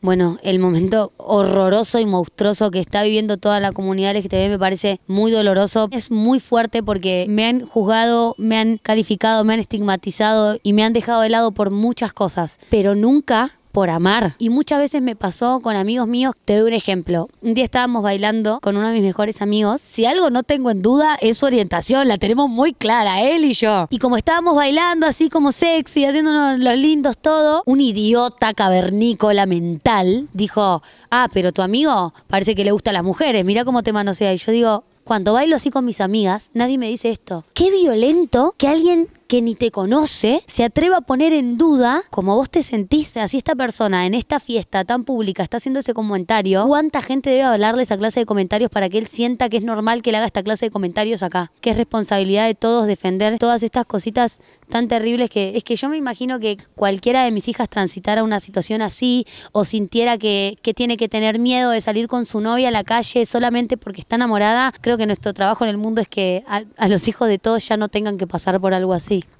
Bueno, el momento horroroso y monstruoso que está viviendo toda la comunidad LGTB me parece muy doloroso. Es muy fuerte porque me han juzgado, me han calificado, me han estigmatizado y me han dejado de lado por muchas cosas, pero nunca por amar. Y muchas veces me pasó con amigos míos. Te doy un ejemplo. Un día estábamos bailando con uno de mis mejores amigos. Si algo no tengo en duda es su orientación. La tenemos muy clara, él y yo. Y como estábamos bailando así como sexy, haciéndonos los lindos todo, un idiota cavernícola mental dijo, ah, pero tu amigo parece que le gusta a las mujeres. Mira cómo te manosea. Y yo digo, cuando bailo así con mis amigas, nadie me dice esto. Qué violento que alguien que ni te conoce se atreva a poner en duda cómo vos te sentís. así esta persona en esta fiesta tan pública está haciendo ese comentario, ¿cuánta gente debe hablarle esa clase de comentarios para que él sienta que es normal que le haga esta clase de comentarios acá? Que es responsabilidad de todos defender todas estas cositas tan terribles que es que yo me imagino que cualquiera de mis hijas transitara una situación así o sintiera que, que tiene que tener miedo de salir con su novia a la calle solamente porque está enamorada. Creo que nuestro trabajo en el mundo es que a los hijos de todos ya no tengan que pasar por algo así.